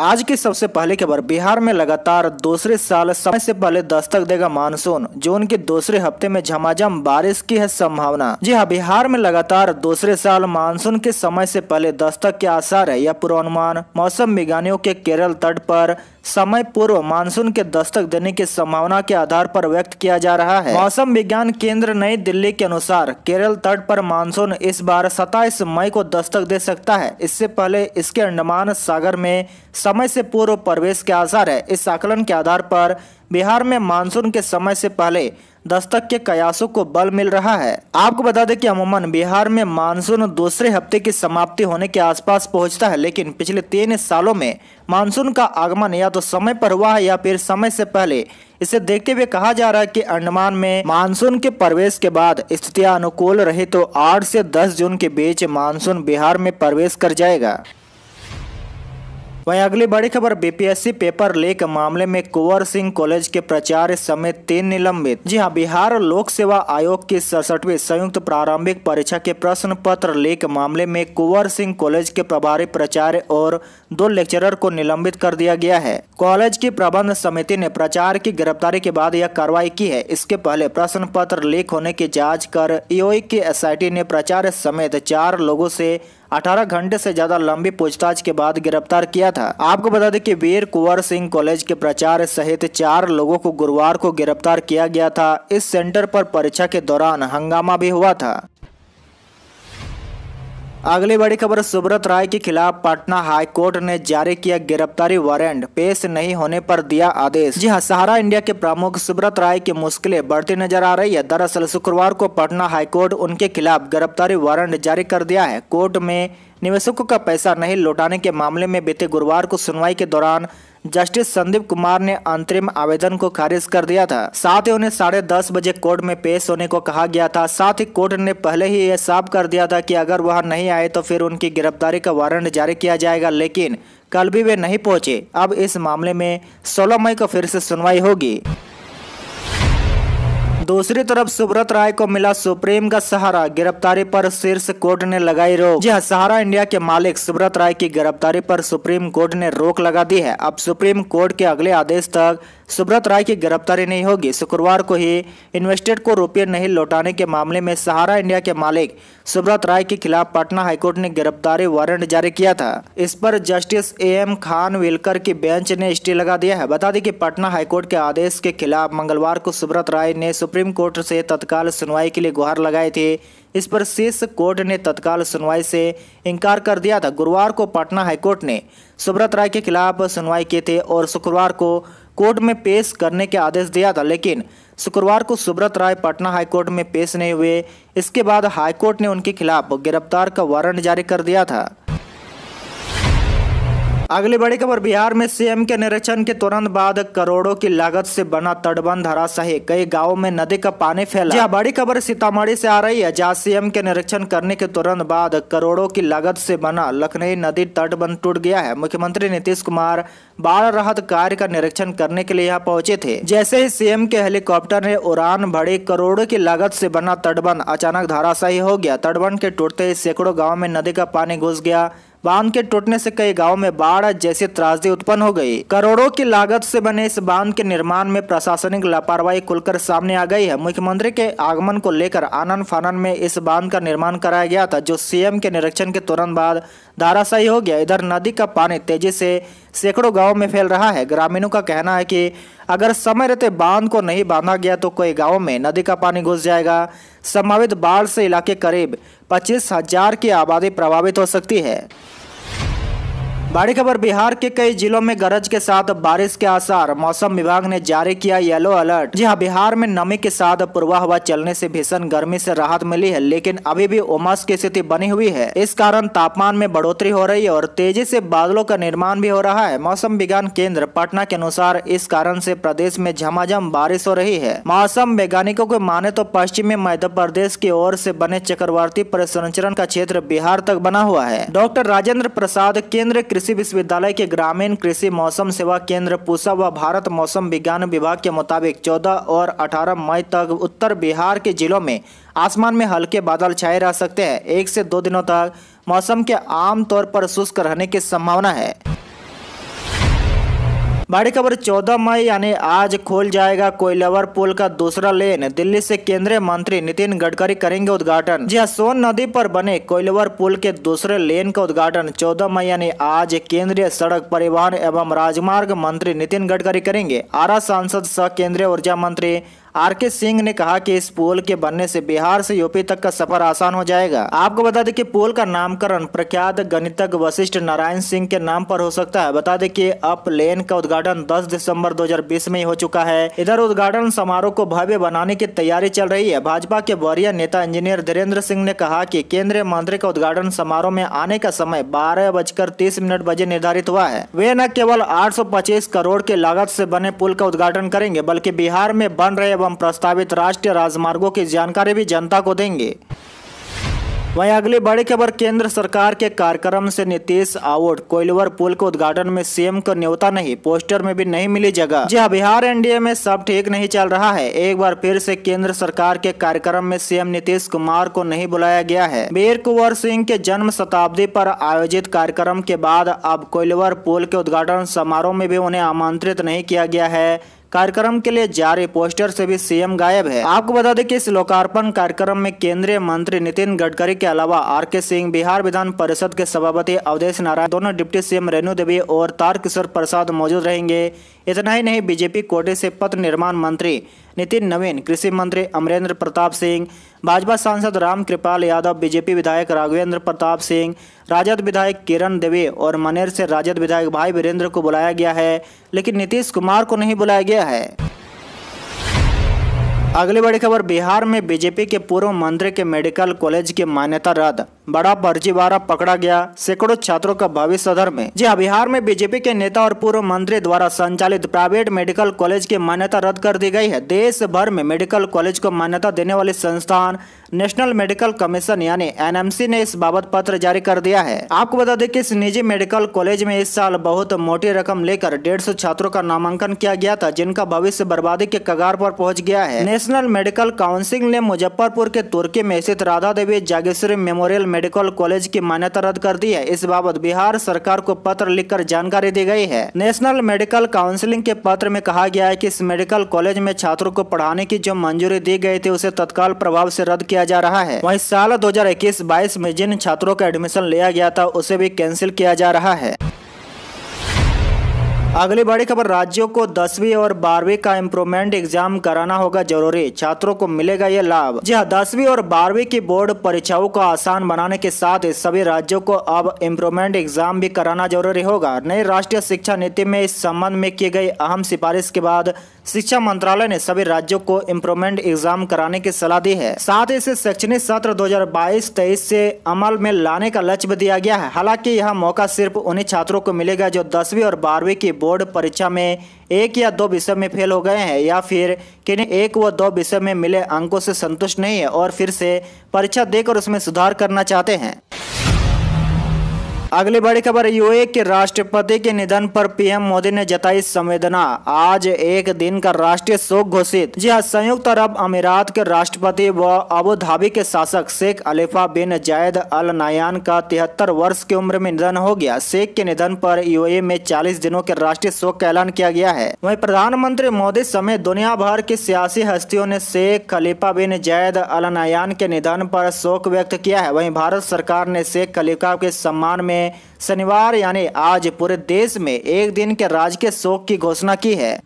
आज की सबसे पहले खबर बिहार में लगातार दूसरे साल समय से पहले दस्तक देगा मानसून जून के दूसरे हफ्ते में झमाझम बारिश की है संभावना जी हाँ बिहार में लगातार दूसरे साल मानसून के समय से पहले दस्तक के आसार है यह पूर्वानुमान मौसम विज्ञानियों के केरल तट पर समय पूर्व मानसून के दस्तक देने की संभावना के आधार पर व्यक्त किया जा रहा है मौसम विज्ञान केंद्र नई दिल्ली के अनुसार केरल तट पर मानसून इस बार 27 मई को दस्तक दे सकता है इससे पहले इसके अंडमान सागर में समय से पूर्व प्रवेश के आसार है इस आकलन के आधार पर बिहार में मानसून के समय से पहले दस्तक के कयासों को बल मिल रहा है आपको बता दें कि अमूमन बिहार में मानसून दूसरे हफ्ते की समाप्ति होने के आसपास पहुंचता है लेकिन पिछले तीन सालों में मानसून का आगमन या तो समय पर हुआ है या फिर समय से पहले इसे देखते हुए कहा जा रहा है कि अंडमान में मानसून के प्रवेश के बाद स्थितियां अनुकूल रहे तो 8 से 10 जून के बीच मानसून बिहार में प्रवेश कर जाएगा वहीं अगली बड़ी खबर बीपीएससी पेपर लीक मामले में कुंवर सिंह कॉलेज के प्रचार समेत तीन निलंबित जी हाँ बिहार लोक सेवा आयोग की सड़सठवी संयुक्त प्रारंभिक परीक्षा के प्रश्न पत्र लीक मामले में कुंवर सिंह कॉलेज के प्रभारी प्राचार्य और दो लेक्चरर को निलंबित कर दिया गया है कॉलेज की प्रबंध समिति ने प्रचार की गिरफ्तारी के बाद यह कार्रवाई की है इसके पहले प्रश्न पत्र लीक होने की जांच कर ईओ e की एसआईटी ने प्राचार्य समेत चार लोगों से 18 घंटे से ज्यादा लंबी पूछताछ के बाद गिरफ्तार किया था आपको बता दें कि वीर कुंवर सिंह कॉलेज के प्रचार सहित चार लोगों को गुरुवार को गिरफ्तार किया गया था इस सेंटर पर परीक्षा के दौरान हंगामा भी हुआ था अगली बड़ी खबर सुब्रत राय के खिलाफ पटना हाई कोर्ट ने जारी किया गिरफ्तारी वारंट पेश नहीं होने पर दिया आदेश जी हाँ सहारा इंडिया के प्रमुख सुब्रत राय की मुश्किलें बढ़ती नजर आ रही है दरअसल शुक्रवार को पटना हाई कोर्ट उनके खिलाफ गिरफ्तारी वारंट जारी कर दिया है कोर्ट में निवेशकों का पैसा नहीं लौटाने के मामले में बीते गुरुवार को सुनवाई के दौरान जस्टिस संदीप कुमार ने अंतरिम आवेदन को खारिज कर दिया था साथ ही उन्हें साढ़े दस बजे कोर्ट में पेश होने को कहा गया था साथ ही कोर्ट ने पहले ही यह साफ कर दिया था कि अगर वह नहीं आए तो फिर उनकी गिरफ्तारी का वारंट जारी किया जाएगा लेकिन कल भी वे नहीं पहुंचे अब इस मामले में सोलह मई को फिर से सुनवाई होगी दूसरी तरफ सुब्रत राय को मिला सुप्रीम का सहारा गिरफ्तारी पर शीर्ष कोर्ट ने लगाई रोक जी सहारा इंडिया के मालिक सुब्रत राय की गिरफ्तारी पर सुप्रीम कोर्ट ने रोक लगा दी है अब सुप्रीम कोर्ट के अगले आदेश तक सुब्रत राय की गिरफ्तारी नहीं होगी शुक्रवार को ही इन्वेस्टर को रुपये नहीं लौटाने के मामले में सहारा इंडिया के मालिक सुब्रत राय के खिलाफ पटना हाईकोर्ट ने गिरफ्तारी वारंट जारी किया था इस पर justice A M Khanwilkar की बेंच ने स्टे लगा दिया है बता दें कि पटना हाईकोर्ट के आदेश के खिलाफ मंगलवार को सुब्रत राय ने सुप्रीम कोर्ट से तत्काल सुनवाई के लिए गुहार लगाई थी इस पर शीर्ष कोर्ट ने तत्काल सुनवाई से इनकार कर दिया था गुरुवार को पटना हाईकोर्ट ने सुब्रत राय के खिलाफ सुनवाई की थी और शुक्रवार को कोर्ट में पेश करने के आदेश दिया था लेकिन शुक्रवार को सुब्रत राय पटना हाईकोर्ट में पेश नहीं हुए इसके बाद हाईकोर्ट ने उनके खिलाफ गिरफ्तार का वारंट जारी कर दिया था अगली बड़ी खबर बिहार में सीएम के निरीक्षण के तुरंत बाद करोड़ों की लागत से बना तटबंध धराशाही कई गाँव में नदी का पानी फैला यह बड़ी खबर सीतामढ़ी से आ रही है जहाँ सीएम के निरीक्षण करने के तुरंत बाद करोड़ों की लागत से बना लखनऊ नदी तटबंध टूट गया है मुख्यमंत्री नीतीश कुमार बाढ़ राहत कार्य का निरीक्षण करने के लिए यहाँ पहुंचे थे जैसे ही सीएम के हेलीकॉप्टर ने उड़ान भरे करोड़ों की लागत से बना तटबंध अचानक धाराशाही हो गया तटबंध के टूटते ही सैकड़ों गाँव में नदी का पानी घुस गया बांध के टूटने से कई गांव में बाढ़ जैसे त्रासदी उत्पन्न हो गई करोड़ों की लागत से बने इस बांध के निर्माण में प्रशासनिक लापरवाही खुलकर सामने आ गई है मुख्यमंत्री के आगमन को लेकर आनंद फानन में इस बांध का निर्माण कराया गया था जो सीएम के निरीक्षण के तुरंत बाद धाराशाही हो गया इधर नदी का पानी तेजी से सैकड़ों गाँव में फैल रहा है ग्रामीणों का कहना है की अगर समय रहते बांध को नहीं बांधा गया तो कई गाँव में नदी का पानी घुस जाएगा संभावित बाढ़ से इलाके करीब पच्चीस हजार की आबादी प्रभावित हो सकती है बड़ी खबर बिहार के कई जिलों में गरज के साथ बारिश के आसार मौसम विभाग ने जारी किया येलो अलर्ट जी हाँ बिहार में नमी के साथ पूर्वा हवा चलने से भीषण गर्मी से राहत मिली है लेकिन अभी भी उमस की स्थिति बनी हुई है इस कारण तापमान में बढ़ोतरी हो रही है और तेजी से बादलों का निर्माण भी हो रहा है मौसम विज्ञान केंद्र पटना के अनुसार इस कारण ऐसी प्रदेश में झमाझम बारिश हो रही है मौसम वैज्ञानिकों के माने तो पश्चिमी मध्य प्रदेश की ओर ऐसी बने चक्रवर्ती परिसंचरण का क्षेत्र बिहार तक बना हुआ है डॉक्टर राजेंद्र प्रसाद केंद्र कृषि विश्वविद्यालय के ग्रामीण कृषि मौसम सेवा केंद्र पूसा व भारत मौसम विज्ञान विभाग के मुताबिक 14 और 18 मई तक उत्तर बिहार के जिलों में आसमान में हल्के बादल छाए रह सकते हैं एक से दो दिनों तक मौसम के आमतौर पर शुष्क रहने की संभावना है बड़ी खबर 14 मई यानी आज खोल जाएगा कोयलावर पुल का दूसरा लेन दिल्ली से केंद्रीय मंत्री नितिन गडकरी करेंगे उद्घाटन जी हाँ, सोन नदी पर बने कोयलावर पुल के दूसरे लेन का उद्घाटन 14 मई यानी आज केंद्रीय सड़क परिवहन एवं राजमार्ग मंत्री नितिन गडकरी करेंगे आरा सांसद सह केंद्रीय ऊर्जा मंत्री आर के सिंह ने कहा कि इस पोल के बनने से बिहार से यूपी तक का सफर आसान हो जाएगा आपको बता दें कि पोल का नामकरण प्रख्यात गणितज्ञ वशिष्ठ नारायण सिंह के नाम पर हो सकता है बता दें कि अप लेन का उद्घाटन 10 दिसंबर 2020 में ही हो चुका है इधर उद्घाटन समारोह को भव्य बनाने की तैयारी चल रही है भाजपा के वरीय नेता इंजीनियर धीरेन्द्र सिंह ने कहा की केंद्रीय मंत्री का उद्घाटन समारोह में आने का समय बारह बजकर तीस मिनट बजे निर्धारित हुआ है वे न केवल आठ करोड़ के लागत ऐसी बने पुल का उद्घाटन करेंगे बल्कि बिहार में बन रहे एवं प्रस्तावित राष्ट्रीय राजमार्गों की जानकारी भी जनता को देंगे वहीं अगली बड़ी खबर केंद्र सरकार के कार्यक्रम से नीतीश आवोट कोयलवर पुल के उद्घाटन में सीएम को न्योता नहीं पोस्टर में भी नहीं मिली जगह जी हाँ बिहार एनडीए में सब ठीक नहीं चल रहा है एक बार फिर से केंद्र सरकार के कार्यक्रम में सीएम नीतीश कुमार को नहीं बुलाया गया है वीर कुंवर सिंह के जन्म शताब्दी पर आयोजित कार्यक्रम के बाद अब कोइलवर पुल के उद्घाटन समारोह में भी उन्हें आमंत्रित नहीं किया गया है कार्यक्रम के लिए जारी पोस्टर से भी सीएम गायब है आपको बता दें कि इस लोकार्पण कार्यक्रम में केंद्रीय मंत्री नितिन गडकरी के अलावा आर के सिंह बिहार विधान परिषद के सभापति अवधेश नारायण दोनों डिप्टी सीएम रेणु देवी और तारकिशोर प्रसाद मौजूद रहेंगे इतना ही नहीं बीजेपी कोटे से पथ निर्माण मंत्री नितिन नवीन कृषि मंत्री अमरेंद्र प्रताप सिंह भाजपा सांसद राम कृपाल यादव बीजेपी विधायक राघवेंद्र प्रताप सिंह राजद विधायक किरण देवी और मनेर से राजद विधायक भाई वीरेंद्र को बुलाया गया है लेकिन नीतीश कुमार को नहीं बुलाया गया है अगली बड़ी खबर बिहार में बीजेपी के पूर्व मंत्री के मेडिकल कॉलेज की मान्यता रद्द बड़ा फर्जीवाड़ा पकड़ा गया सैकड़ों छात्रों का भविष्य सदर में जी हाँ, बिहार में बीजेपी के नेता और पूर्व मंत्री द्वारा संचालित प्राइवेट मेडिकल कॉलेज की मान्यता रद्द कर दी गई है देश भर में मेडिकल कॉलेज को मान्यता देने वाले संस्थान नेशनल मेडिकल कमीशन यानी एनएमसी ने इस बाबत पत्र जारी कर दिया है आपको बता दें कि इस निजी मेडिकल कॉलेज में इस साल बहुत मोटी रकम लेकर डेढ़ सौ छात्रों का नामांकन किया गया था जिनका भविष्य बर्बादी के कगार पर पहुंच गया है नेशनल मेडिकल काउंसिल ने मुजफ्फरपुर के तुर्की में स्थित Radha Devi Jageshwari memorial medical college की मान्यता रद्द कर दी है इस बाबत बिहार सरकार को पत्र लिखकर जानकारी दी गई है नेशनल मेडिकल काउंसिलिंग के पत्र में कहा गया है की इस मेडिकल कॉलेज में छात्रों को पढ़ाने की जो मंजूरी दी गई थी उसे तत्काल प्रभाव से रद्द किया जा रहा है वही साल दो हजार में जिन छात्रों का एडमिशन लिया गया था उसे भी कैंसिल किया जा रहा है अगली बड़ी खबर राज्यों को दसवीं और बारहवीं का इम्प्रूवमेंट एग्जाम कराना होगा जरूरी छात्रों को मिलेगा ये लाभ जी हाँ दसवीं और बारहवीं की बोर्ड परीक्षाओं को आसान बनाने के साथ सभी राज्यों को अब इम्प्रूवमेंट एग्जाम भी कराना जरूरी होगा नई राष्ट्रीय शिक्षा नीति में इस संबंध में की गई अहम सिफारिश के बाद शिक्षा मंत्रालय ने सभी राज्यों को इम्प्रूवमेंट एग्जाम कराने की सलाह दी है साथ ही इसे शैक्षणिक सत्र 2022-23 से अमल में लाने का लक्ष्य दिया गया है हालांकि यह मौका सिर्फ उन्हीं छात्रों को मिलेगा जो दसवीं और बारहवीं की बोर्ड बोर्ड परीक्षा में एक या दो विषय में फेल हो गए हैं या फिर किन्हीं एक व दो विषय में मिले अंकों से संतुष्ट नहीं है और फिर से परीक्षा देकर उसमें सुधार करना चाहते हैं अगली बड़ी खबर यूए के राष्ट्रपति के निधन पर पीएम मोदी ने जताई संवेदना आज एक दिन का राष्ट्रीय शोक घोषित जी हाँ संयुक्त अरब अमीरात के राष्ट्रपति व अबू धाबी के शासक शेख अलीफा बिन जायद अल नायन का तिहत्तर वर्ष की उम्र में निधन हो गया शेख के निधन पर यूए में चालीस दिनों के राष्ट्रीय शोक का ऐलान किया गया है वही प्रधानमंत्री मोदी समेत दुनिया भर की सियासी हस्तियों ने शेख खलीफा बिन जायद अल नायन के निधन आरोप शोक व्यक्त किया है वही भारत सरकार ने शेख खलीफा के सम्मान में ने शनिवार यानी आज पूरे देश में एक दिन के राजकीय शोक की घोषणा की है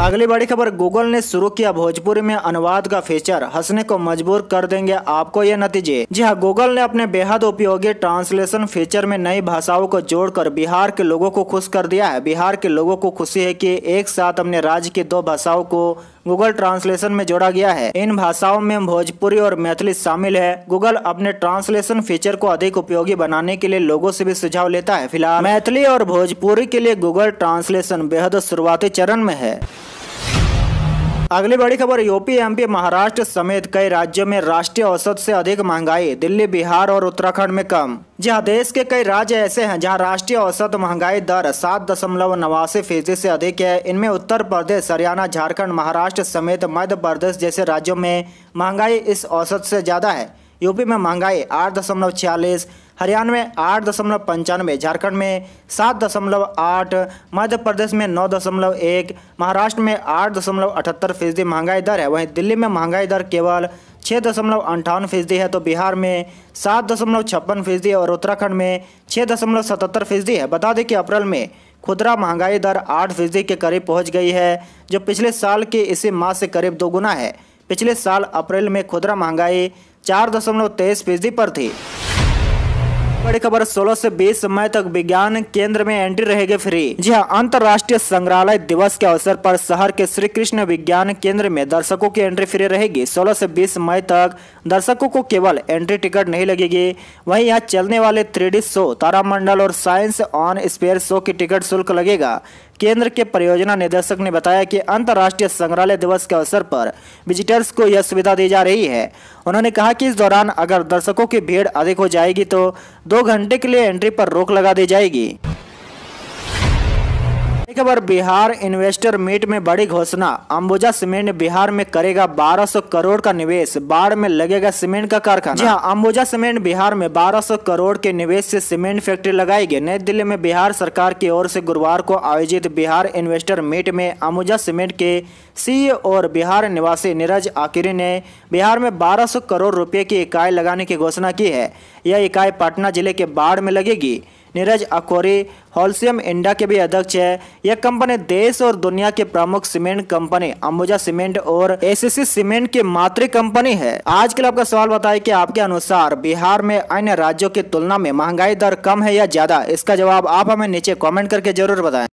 अगली बड़ी खबर गूगल ने शुरू किया भोजपुरी में अनुवाद का फीचर हंसने को मजबूर कर देंगे आपको ये नतीजे जी हाँ गूगल ने अपने बेहद उपयोगी ट्रांसलेशन फीचर में नई भाषाओं को जोड़कर बिहार के लोगों को खुश कर दिया है बिहार के लोगों को खुशी है कि एक साथ अपने राज्य की दो भाषाओं को गूगल ट्रांसलेशन में जोड़ा गया है इन भाषाओं में भोजपुरी और मैथिली शामिल है गूगल अपने ट्रांसलेशन फीचर को अधिक उपयोगी बनाने के लिए लोगों से भी सुझाव लेता है फिलहाल मैथिली और भोजपुरी के लिए गूगल ट्रांसलेशन बेहद शुरुआती चरण में है अगली बड़ी खबर यूपी एमपी महाराष्ट्र समेत कई राज्यों में राष्ट्रीय औसत से अधिक महंगाई दिल्ली बिहार और उत्तराखंड में कम जहां देश के कई राज्य ऐसे हैं जहां राष्ट्रीय औसत महंगाई दर सात दशमलव नवासी फीसदी से अधिक है इनमें उत्तर प्रदेश हरियाणा झारखंड महाराष्ट्र समेत मध्य प्रदेश जैसे राज्यों में महंगाई इस औसत से ज़्यादा है यूपी में महंगाई आठ दशमलव छियालीस हरियाणा में आठ दशमलव पंचानवे झारखंड में सात दशमलव आठ मध्य प्रदेश में नौ दशमलव एक महाराष्ट्र में आठ दशमलव अठहत्तर फीसदी महंगाई दर है वहीं दिल्ली में महंगाई दर केवल छः दशमलव अंठावन फीसदी है तो बिहार में सात दशमलव छप्पन फीसदी और उत्तराखंड में छः दशमलव सतहत्तर फीसदी है बता दें कि अप्रैल में खुदरा महंगाई दर आठ फीसदी के करीब पहुंच गई है जो पिछले साल के इसी माह से करीब दोगुना है पिछले साल अप्रैल में खुदरा महंगाई चार दशमलव तेईस फीसदी पर थी बड़ी खबर 16 से 20 मई तक विज्ञान केंद्र में एंट्री रहेगी फ्री जी हाँ अंतर्राष्ट्रीय संग्रहालय दिवस के अवसर पर शहर के श्री कृष्ण विज्ञान केंद्र में दर्शकों की एंट्री फ्री रहेगी 16 से 20 मई तक दर्शकों को केवल एंट्री टिकट नहीं लगेगी वहीं यहाँ चलने वाले थ्री शो तारामंडल और साइंस ऑन स्पेयर शो की टिकट शुल्क लगेगा केंद्र के परियोजना निदेशक ने बताया कि अंतर्राष्ट्रीय संग्रहालय दिवस के अवसर पर विजिटर्स को यह सुविधा दी जा रही है उन्होंने कहा कि इस दौरान अगर दर्शकों की भीड़ अधिक हो जाएगी तो दो घंटे के लिए एंट्री पर रोक लगा दी जाएगी एक खबर बिहार इन्वेस्टर मीट में बड़ी घोषणा अंबुजा सीमेंट बिहार में करेगा 1200 करोड़ का निवेश बाढ़ में लगेगा सीमेंट का कारखाना जी हाँ, अंबुजा सीमेंट बिहार में 1200 करोड़ के निवेश से सीमेंट फैक्ट्री लगाएगी नई दिल्ली में बिहार सरकार की ओर से गुरुवार को आयोजित बिहार इन्वेस्टर मीट में अंबुजा सीमेंट के सी और बिहार निवासी नीरज आकिरी ने बिहार में बारह करोड़ रुपये की इकाई लगाने की घोषणा की है यह इकाई पटना जिले के बाढ़ में लगेगी नीरज अकोरी हॉल्सियम इंडिया के भी अध्यक्ष है यह कंपनी देश और दुनिया के प्रमुख सीमेंट कंपनी अंबुजा सीमेंट और एसीसी सीमेंट की मातृ कंपनी है आज के आपका सवाल बताए कि आपके अनुसार बिहार में अन्य राज्यों की तुलना में महंगाई दर कम है या ज्यादा इसका जवाब आप हमें नीचे कॉमेंट करके जरूर बताए